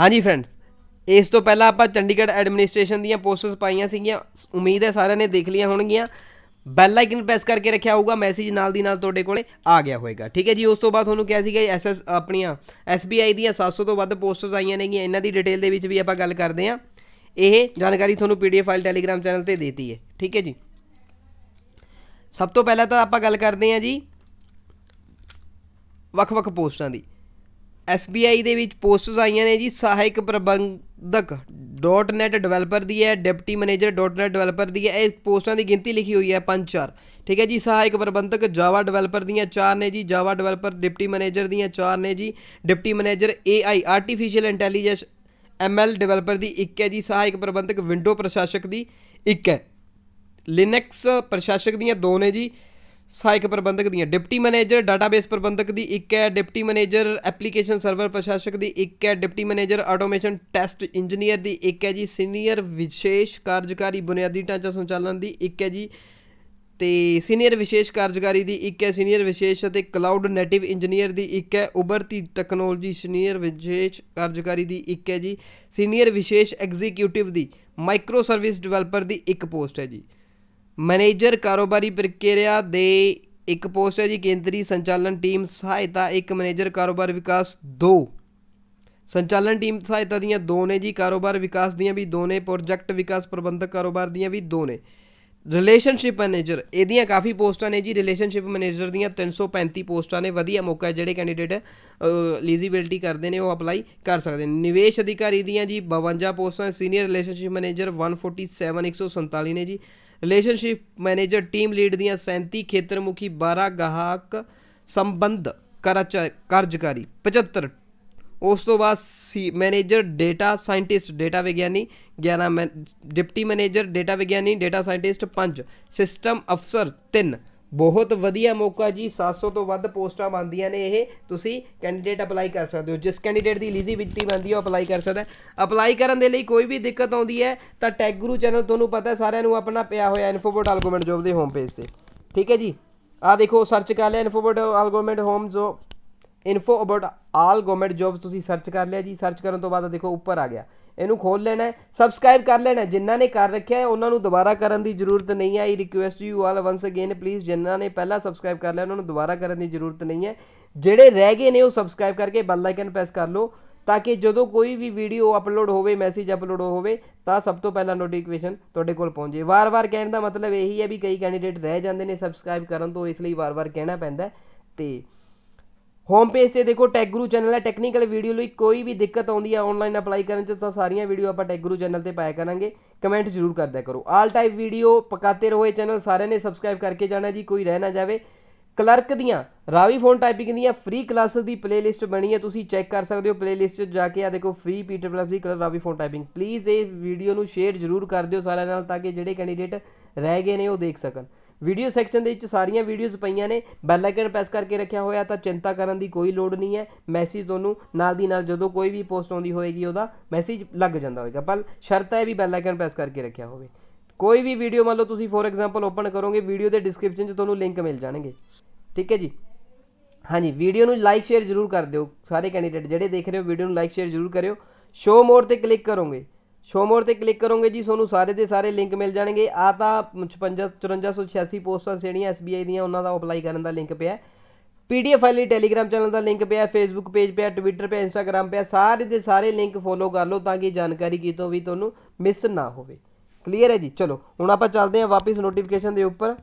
ਹਾਂਜੀ ਫਰੈਂਡਸ ਇਸ ਤੋਂ ਪਹਿਲਾਂ ਆਪਾਂ ਚੰਡੀਗੜ੍ਹ ਐਡਮਿਨਿਸਟ੍ਰੇਸ਼ਨ ਦੀਆਂ ਪੋਸਟਸ ਪਾਈਆਂ ਸੀਗੀਆਂ ਉਮੀਦ ਹੈ ਸਾਰਿਆਂ ਨੇ ਦੇਖ ਲਈਆਂ ਹੋਣਗੀਆਂ ਬੈਲ ਆਈਕਨ ਪ੍ਰੈਸ ਕਰਕੇ ਰੱਖਿਆ ਹੋਊਗਾ ਮੈਸੇਜ ਨਾਲ ਦੀ ਨਾਲ ਤੁਹਾਡੇ ਕੋਲੇ ਆ ਗਿਆ ਹੋਏਗਾ ਠੀਕ ਹੈ ਜੀ ਉਸ ਤੋਂ ਬਾਅਦ ਤੁਹਾਨੂੰ ਕਿਹਾ ਸੀਗਾ ਐਸਐਸ ਆਪਣੀਆਂ ਐਸਬੀਆਈ ਦੀਆਂ 700 ਤੋਂ ਵੱਧ ਪੋਸਟਸ ਆਈਆਂ ਨੇਗੀਆਂ ਇਹਨਾਂ ਦੀ ਡਿਟੇਲ ਦੇ ਵਿੱਚ ਵੀ ਆਪਾਂ ਗੱਲ ਕਰਦੇ ਹਾਂ ਇਹ ਜਾਣਕਾਰੀ ਤੁਹਾਨੂੰ ਪੀਡੀਐਫ ਫਾਈਲ ਟੈਲੀਗ੍ਰਾਮ ਚੈਨਲ ਤੇ ਦੇਤੀ ਹੈ ਠੀਕ ਹੈ ਜੀ ਸਭ ਤੋਂ ਪਹਿਲਾਂ ਤਾਂ ਆਪਾਂ ਗੱਲ ਕਰਦੇ ਹਾਂ ਜੀ ਵੱਖ-ਵੱਖ ਪੋਸਟਾਂ ਦੀ ਐਸਬੀਆਈ ਦੇ ਵਿੱਚ ਪੋਸਟਸ ਆਈਆਂ ਨੇ ਜੀ ਸਹਾਇਕ ਪ੍ਰਬੰਧਕ .net ਡਿਵੈਲਪਰ ਦੀ ਹੈ ਡਿਪਟੀ ਮੈਨੇਜਰ .net ਡਿਵੈਲਪਰ ਦੀ ਹੈ ਇਹ ਪੋਸਟਾਂ ਦੀ ਗਿਣਤੀ ਲਿਖੀ ਹੋਈ ਹੈ 5-4 ਠੀਕ ਹੈ ਜੀ ਸਹਾਇਕ ਪ੍ਰਬੰਧਕ ਜਾਵਾ ਡਿਵੈਲਪਰ ਦੀਆਂ 4 ਨੇ ਜੀ ਜਾਵਾ ਡਿਵੈਲਪਰ ਡਿਪਟੀ ਮੈਨੇਜਰ ਦੀਆਂ 4 ਨੇ ਜੀ deputy manager AI artificial intelligence ML developer ਦੀ 1 ਹੈ ਜੀ ਸਹਾਇਕ ਪ੍ਰਬੰਧਕ ਵਿੰਡੋ ਪ੍ਰਸ਼ਾਸਕ ਦੀ 1 ਹੈ ਲਿਨਕਸ ਪ੍ਰਸ਼ਾਸਕ ਦੀਆਂ 2 ਨੇ ਜੀ ਸਹਾਇਕ ਪ੍ਰਬੰਧਕ ਦੀਆਂ ਡਿਪਟੀ ਮੈਨੇਜਰ ਡਾਟਾਬੇਸ ਪ੍ਰਬੰਧਕ ਦੀ ਇੱਕ ਹੈ ਡਿਪਟੀ ਮੈਨੇਜਰ ਐਪਲੀਕੇਸ਼ਨ ਸਰਵਰ ਪ੍ਰਸ਼ਾਸਕ ਦੀ ਇੱਕ ਹੈ deputy manager automation test engineer ਦੀ ਇੱਕ ਹੈ ਜੀ ਸੀਨੀਅਰ ਵਿਸ਼ੇਸ਼ ਕਾਰਜਕਾਰੀ ਬੁਨਿਆਦੀ ਢਾਂਚਾ ਸੰਚਾਲਨ ਦੀ ਇੱਕ ਹੈ ਜੀ ਤੇ ਸੀਨੀਅਰ ਵਿਸ਼ੇਸ਼ ਕਾਰਜਕਾਰੀ ਦੀ ਇੱਕ ਹੈ ਸੀਨੀਅਰ ਵਿਸ਼ੇਸ਼ ਅਤੇ ਕਲਾਊਡ ਨੇਟਿਵ ਇੰਜੀਨੀਅਰ ਦੀ ਇੱਕ ਹੈ ਉਭਰਤੀ ਟੈਕਨੋਲੋਜੀ ਸੀਨੀਅਰ ਵਿਸ਼ੇਸ਼ ਕਾਰਜਕਾਰੀ ਦੀ ਇੱਕ ਹੈ ਜੀ ਸੀਨੀਅਰ ਵਿਸ਼ੇਸ਼ ਐਗਜ਼ੀਕਿਊਟਿਵ ਦੀ ਮਾਈਕਰੋ ਸਰਵਿਸ ਡਿਵੈਲਪਰ ਦੀ ਇੱਕ ਪੋਸਟ ਹੈ ਜੀ ਮੈਨੇਜਰ ਕਾਰੋਬਾਰੀ ਪ੍ਰਕਿਰਿਆ ਦੇ ਇੱਕ ਪੋਸਟ ਹੈ ਜੀ ਕੇਂਦਰੀ ਸੰਚਾਲਨ ਟੀਮ ਸਹਾਇਤਾ ਇੱਕ ਮੈਨੇਜਰ ਕਾਰੋਬਾਰ ਵਿਕਾਸ 2 ਸੰਚਾਲਨ ਟੀਮ ਸਹਾਇਤਾ ਦੀਆਂ ਦੋ ਨੇ ਜੀ ਕਾਰੋਬਾਰ ਵਿਕਾਸ ਦੀਆਂ ਵੀ ਦੋ ਨੇ ਪ੍ਰੋਜੈਕਟ ਵਿਕਾਸ ਪ੍ਰਬੰਧਕ ਕਾਰੋਬਾਰ ਦੀਆਂ ਵੀ ਦੋ ਨੇ ਰਿਲੇਸ਼ਨਸ਼ਿਪ ਮੈਨੇਜਰ ਇਹਦੀਆਂ ਕਾਫੀ ਪੋਸਟਾਂ ਨੇ ਜੀ ਰਿਲੇਸ਼ਨਸ਼ਿਪ ਮੈਨੇਜਰ ਦੀਆਂ 335 ਪੋਸਟਾਂ ਨੇ ਵਧੀਆ ਮੌਕਾ ਜਿਹੜੇ ਕੈਂਡੀਡੇਟ ਐਲੀਜੀਬਿਲਟੀ ਕਰਦੇ ਨੇ ਉਹ ਅਪਲਾਈ ਕਰ ਸਕਦੇ ਨੇ ਨਿਵੇਸ਼ ਅਧਿਕਾਰੀ ਦੀਆਂ ਜੀ 52 ਪੋਸਟਾਂ ਸੀਨੀਅਰ ਰਿਲੇਸ਼ਨਸ਼ਿਪ ਮੈਨੇਜਰ 147 147 ਨੇ ਜੀ ਰਿਲੇਸ਼ਨਸ਼ਿਪ ਮੈਨੇਜਰ ਟੀਮ ਲੀਡ ਦੀਆਂ 37 ਖੇਤਰ ਮੁਖੀ 12 ਗਾਹਕ ਸੰਬੰਧ ਕਰਜ਼ਕਾਰੀ 75 ਉਸ ਤੋਂ ਬਾਅਦ ਸੀ ਮੈਨੇਜਰ ਡਾਟਾ ਸਾਇੰਟਿਸਟ ਡਾਟਾ ਵਿਗਿਆਨੀ 11 ਡਿਪਟੀ ਮੈਨੇਜਰ ਡਾਟਾ ਵਿਗਿਆਨੀ ਡਾਟਾ ਸਾਇੰਟਿਸਟ 5 ਸਿਸਟਮ ਅਫਸਰ 3 ਬਹੁਤ ਵਧੀਆ ਮੌਕਾ ਜੀ 700 ਤੋਂ ਵੱਧ ਪੋਸਟਾਂ ਬੰਦੀਆਂ ਨੇ ਇਹ ਤੁਸੀਂ ਕੈਂਡੀਡੇਟ ਅਪਲਾਈ ਕਰ ਸਕਦੇ ਹੋ ਜਿਸ ਕੈਂਡੀਡੇਟ ਦੀ ਐਲੀਜੀਬਿਲਟੀ ਬੰਦੀ ਉਹ ਅਪਲਾਈ ਕਰ ਸਕਦਾ ਅਪਲਾਈ ਕਰਨ ਦੇ ਲਈ ਕੋਈ ਵੀ ਦਿੱਕਤ ਆਉਂਦੀ ਹੈ ਤਾਂ ਟੈਗ ਗੁਰੂ ਚੈਨਲ ਤੁਹਾਨੂੰ ਪਤਾ ਹੈ ਸਾਰਿਆਂ ਨੂੰ ਆਪਣਾ ਪਿਆ ਹੋਇਆ ਇਨਫੋਬੋਟ ਅਲਗੋਮੈਂਟ ਜੋਬ ਦੇ ਹੋਮ ਪੇਜ ਤੇ ਠੀਕ ਹੈ ਜੀ ਆ ਦੇਖੋ ਸਰਚ ਕਰ ਲਿਆ ਇਨਫੋਬੋਟ ਅਲਗੋਮੈਂਟ ਹੋਮ ਜੋ info about all government job ਤੁਸੀਂ ਸਰਚ ਕਰ ਲਿਆ ਜੀ ਸਰਚ ਕਰਨ ਤੋਂ ਬਾਅਦ ਦੇਖੋ ਉੱਪਰ ਆ ਗਿਆ ਇਹਨੂੰ ਖੋਲ ਲੈਣਾ ਸਬਸਕ੍ਰਾਈਬ ਕਰ ਲੈਣਾ ਜਿਨ੍ਹਾਂ ਨੇ ਕਰ ਰੱਖਿਆ ਹੈ ਉਹਨਾਂ ਨੂੰ ਦੁਬਾਰਾ ਕਰਨ ਦੀ ਜ਼ਰੂਰਤ ਨਹੀਂ ਹੈ I request you all once again please ਜਿਨ੍ਹਾਂ ਨੇ ਪਹਿਲਾਂ ਸਬਸਕ੍ਰਾਈਬ ਕਰ ਲਿਆ ਉਹਨਾਂ ਨੂੰ ਦੁਬਾਰਾ ਕਰਨ ਦੀ ਜ਼ਰੂਰਤ ਨਹੀਂ ਹੈ ਜਿਹੜੇ ਰਹਿ ਗਏ ਨੇ ਉਹ ਸਬਸਕ੍ਰਾਈਬ ਕਰਕੇ ਬੈਲ ਆਈਕਨ ਪ੍ਰੈਸ ਕਰ ਲਓ ਤਾਂ ਕਿ ਜਦੋਂ ਕੋਈ ਵੀ ਵੀਡੀਓ ਅਪਲੋਡ ਹੋਵੇ ਮੈਸੇਜ ਅਪਲੋਡ ਹੋਵੇ ਤਾਂ ਸਭ ਤੋਂ ਪਹਿਲਾਂ ਨੋਟੀਫਿਕੇਸ਼ਨ ਤੁਹਾਡੇ ਕੋਲ ਪਹੁੰਚੇ ਵਾਰ-ਵਾਰ ਕਹਿਣ ਦਾ ਮਤਲਬ ਇਹੀ ਹੈ ਵੀ ਕਈ ਕੈਂਡੀਡੇਟ ਰਹਿ ਜਾਂਦੇ ਨੇ ਸਬਸਕ੍ਰਾਈਬ ਕਰਨ ਤੋਂ ਇਸ ਲਈ ਵਾਰ-ਵਾਰ ਕਹਿਣਾ ਪੈਂਦਾ ਤੇ ਹੋਮ ਪੇਜ ਤੇ ਦੇਖੋ ਟੈਗ ਗੁਰੂ ਚੈਨਲ ਹੈ ਟੈਕਨੀਕਲ ਵੀਡੀਓ ਲਈ ਕੋਈ ਵੀ ਦਿੱਕਤ ਆਉਂਦੀ ਹੈ ਆਨਲਾਈਨ ਅਪਲਾਈ ਕਰਨ ਚ ਤਾਂ ਸਾਰੀਆਂ ਵੀਡੀਓ ਆਪਾਂ ਟੈਗ ਗੁਰੂ ਚੈਨਲ ਤੇ ਪਾਇਆ ਕਰਾਂਗੇ ਕਮੈਂਟ ਜ਼ਰੂਰ ਕਰਦਿਆ ਕਰੋ ਆਲ ਟਾਈਪ ਵੀਡੀਓ ਪਕਾਤੇ ਰਹੋ ਇਹ ਚੈਨਲ ਸਾਰਿਆਂ ਨੇ ਸਬਸਕ੍ਰਾਈਬ ਕਰਕੇ ਜਾਣਾ ਜੀ ਕੋਈ ਰਹਿ ਨਾ ਜਾਵੇ ਕਲਰਕ ਦੀਆਂ ਰਾਵੀ ਫੋਨ ਟਾਈਪਿੰਗ ਦੀਆਂ ਫ੍ਰੀ ਕਲਾਸਸ ਦੀ ਪਲੇਲਿਸਟ ਬਣੀ ਹੈ ਤੁਸੀਂ ਚੈੱਕ ਕਰ ਸਕਦੇ ਹੋ ਪਲੇਲਿਸਟ 'ਚ ਜਾ ਕੇ ਆ ਦੇਖੋ ਫ੍ਰੀ ਪੀਟਰ ਪਲਸ ਦੀ clerk Raavi font typing please ਇਹ ਵੀਡੀਓ ਨੂੰ ਸ਼ੇਅਰ ਜ਼ਰੂਰ ਕਰ ਦਿਓ ਸਾਰਿਆਂ ਨਾਲ ਤਾਂ ਕਿ ਜਿਹੜੇ ਕੈਂਡੀਡੇਟ ਰਹਿ ਗਏ ਨੇ ਉਹ ਦੇਖ ਸਕਣ ਵੀਡੀਓ ਸੈਕਸ਼ਨ ਦੇ ਵਿੱਚ ਸਾਰੀਆਂ ਵੀਡੀਓਜ਼ ਪਈਆਂ ਨੇ ਬੈਲ ਆਈਕਨ ਪ੍ਰੈਸ ਕਰਕੇ ਰੱਖਿਆ ਹੋਇਆ ਤਾਂ ਚਿੰਤਾ ਕਰਨ ਦੀ ਕੋਈ ਲੋੜ ਨਹੀਂ ਹੈ ਮੈਸੇਜ ਤੁਹਾਨੂੰ ਨਾਲ ਦੀ ਨਾਲ ਜਦੋਂ ਕੋਈ ਵੀ ਪੋਸਟ ਆਉਂਦੀ ਹੋਏਗੀ ਉਹਦਾ ਮੈਸੇਜ ਲੱਗ ਜਾਂਦਾ ਹੋਵੇਗਾ ਪਰ ਸ਼ਰਤ ਹੈ ਵੀ ਬੈਲ ਆਈਕਨ ਪ੍ਰੈਸ ਕਰਕੇ ਰੱਖਿਆ ਹੋਵੇ ਕੋਈ ਵੀ ਵੀਡੀਓ ਮੰਨ ਲਓ ਤੁਸੀਂ ਫੋਰ ਐਗਜ਼ਾਮਪਲ ਓਪਨ ਕਰੋਗੇ ਵੀਡੀਓ ਦੇ ਡਿਸਕ੍ਰਿਪਸ਼ਨ 'ਚ ਤੁਹਾਨੂੰ ਲਿੰਕ ਮਿਲ ਜਾਣਗੇ ਠੀਕ ਹੈ ਜੀ ਹਾਂਜੀ ਵੀਡੀਓ ਨੂੰ ਲਾਈਕ ਸ਼ੇਅਰ ਜ਼ਰੂਰ ਕਰ ਦਿਓ ਸਾਰੇ ਕੈਂਡੀਡੇਟ ਜਿਹੜੇ ਦੇਖ ਰਹੇ ਹੋ ਵੀਡੀਓ ਨੂੰ ਲਾਈਕ ਸ਼ੇਅਰ ਜ਼ਰੂਰ ਕਰਿਓ ਸ਼ੋ ਮੋਰ ਤੇ ਕਲਿੱਕ ਕਰੋਗੇ ਸ਼ੋ ਮੋਰ ਤੇ ਕਲਿੱਕ ਕਰੋਗੇ ਜੀ ਤੁਹਾਨੂੰ ਸਾਰੇ ਦੇ ਸਾਰੇ ਲਿੰਕ ਮਿਲ ਜਾਣਗੇ ਆ ਤਾਂ 55 5486 ਪੋਸਟਾਂ ਜਿਹੜੀਆਂ SBI ਦੀਆਂ ਉਹਨਾਂ ਦਾ ਅਪਲਾਈ ਕਰਨ ਦਾ ਲਿੰਕ ਪਿਆ ਪੀਡੀਐਫ ਫਾਈਲ ਲਈ ਟੈਲੀਗ੍ਰam ਚੈਨਲ ਦਾ ਲਿੰਕ ਪਿਆ ਫੇਸਬੁੱਕ ਪੇਜ ਪਿਆ ਟਵਿੱਟਰ ਪਿਆ ਇੰਸਟਾਗ੍ਰam ਪਿਆ ਸਾਰੇ ਦੇ ਸਾਰੇ ਲਿੰਕ ਫੋਲੋ ਕਰ ਲਓ ਤਾਂ ਕਿ ਜਾਣਕਾਰੀ ਕਿਤੋਂ ਵੀ ਤੁਹਾਨੂੰ ਮਿਸ ਨਾ ਹੋਵੇ ਕਲੀਅਰ ਹੈ ਜੀ ਚਲੋ ਹੁਣ ਆਪਾਂ ਚੱਲਦੇ ਹਾਂ ਵਾਪਸ ਨੋਟੀਫਿਕੇਸ਼ਨ ਦੇ ਉੱਪਰ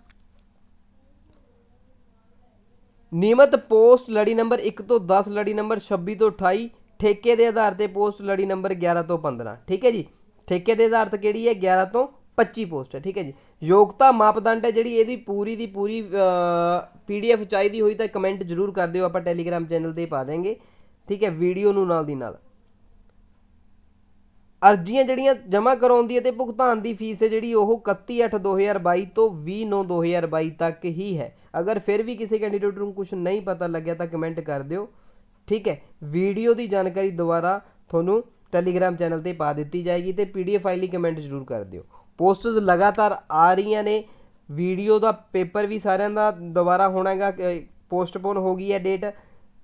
ਨਿਯਮਤ ਪੋਸਟ ਲੜੀ ਨੰਬਰ 1 ਤੋਂ 10 ਲੜੀ ਨੰਬਰ 26 ਤੋਂ 28 ਠੇਕੇ ਦੇ ਆਧਾਰ ਤੇ ਪੋਸਟ ਲੜੀ ਨੰਬਰ 11 ਤੋਂ 15 ਠੀਕ ਹੈ ਜੀ ਠੇਕੇ ਦੇ ਆਧਾਰ ਤੇ ਕਿਹੜੀ ਹੈ 11 ਤੋਂ 25 ਪੋਸਟ ਹੈ ਠੀਕ ਹੈ ਜੀ ਯੋਗਤਾ ਮਾਪਦੰਡ ਹੈ ਜਿਹੜੀ ਇਹਦੀ ਪੂਰੀ ਦੀ ਪੂਰੀ ਪੀਡੀਐਫ ਚਾਹੀਦੀ ਹੋਈ ਤਾਂ ਕਮੈਂਟ ਜ਼ਰੂਰ ਕਰ ਦਿਓ ਆਪਾਂ ਟੈਲੀਗ੍ਰam ਚੈਨਲ ਤੇ ਪਾ ਦੇਂਗੇ ਠੀਕ ਹੈ ਵੀਡੀਓ ਨੂੰ ਨਾਲ ਦੀ ਨਾਲ ਅਰਜ਼ੀਆਂ ਜਿਹੜੀਆਂ ਜਮ੍ਹਾਂ ਕਰਾਉਂਦੀ ਹੈ ਤੇ ਭੁਗਤਾਨ ਦੀ ਫੀਸ ਹੈ ਜਿਹੜੀ ਉਹ 31/8/2022 ਤੋਂ 20/9/2022 ਤੱਕ ਹੀ ਹੈ ਅਗਰ ਫਿਰ ਵੀ ਕਿਸੇ ਕੈਂਡੀਡੇਟ ਨੂੰ ਕੁਝ ਨਹੀਂ ਪਤਾ ਲੱਗਿਆ ਤਾਂ ਕਮੈਂਟ ਕਰ ਦਿਓ ਠੀਕ ਹੈ ਵੀਡੀਓ ਦੀ ਜਾਣਕਾਰੀ ਦੁਬਾਰਾ ਤੁਹਾਨੂੰ ਟੈਲੀਗ੍ਰam ਚੈਨਲ ਤੇ ਪਾ ਦਿੱਤੀ ਜਾਏਗੀ ਤੇ ਪੀਡੀਐਫ ਫਾਈਲ ਲਈ ਕਮੈਂਟ ਜ਼ਰੂਰ ਕਰ ਦਿਓ ਪੋਸਟਸ ਲਗਾਤਾਰ ਆ ਰਹੀਆਂ ਨੇ ਵੀਡੀਓ ਦਾ ਪੇਪਰ ਵੀ ਸਾਰਿਆਂ ਦਾ ਦੁਬਾਰਾ ਹੋਣਾਗਾ ਪੋਸਟਪੋਨ ਹੋ ਗਈ ਹੈ ਡੇਟ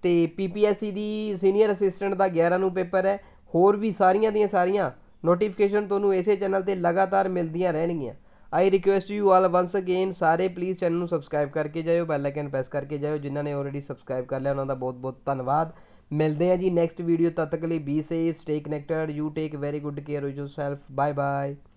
ਤੇ ਪੀਪੀਐਸਸੀ ਦੀ ਸੀਨੀਅਰ ਅਸਿਸਟੈਂਟ ਦਾ 11 ਨੂੰ ਪੇਪਰ ਹੈ ਹੋਰ ਵੀ ਸਾਰੀਆਂ ਦੀਆਂ ਸਾਰੀਆਂ ਨੋਟੀਫਿਕੇਸ਼ਨ ਤੁਹਾਨੂੰ ਇਸੇ ਚੈਨਲ ਤੇ ਲਗਾਤਾਰ ਮਿਲਦੀਆਂ ਰਹਿਣਗੀਆਂ I request you all once again ਸਾਰੇ ਪਲੀਜ਼ ਚੈਨਲ ਨੂੰ ਸਬਸਕ੍ਰਾਈਬ ਕਰਕੇ ਜਾਇਓ ਬੈਲ ਆਈਕਨ ਪ੍ਰੈਸ ਕਰਕੇ ਜਾਇਓ ਜਿਨ੍ਹਾਂ ਨੇ ਆਲਰੇਡੀ ਸਬਸਕ੍ਰਾਈਬ ਕਰ ਲਿਆ ਉਹਨਾਂ ਦਾ ਬਹੁਤ-ਬਹੁਤ ਧੰਨਵਾਦ ਮਿਲਦੇ ਆ ਜੀ ਨੈਕਸਟ ਵੀਡੀਓ ਤਦ ਤੱਕ ਲਈ be safe stay connected you take very good care of yourself bye bye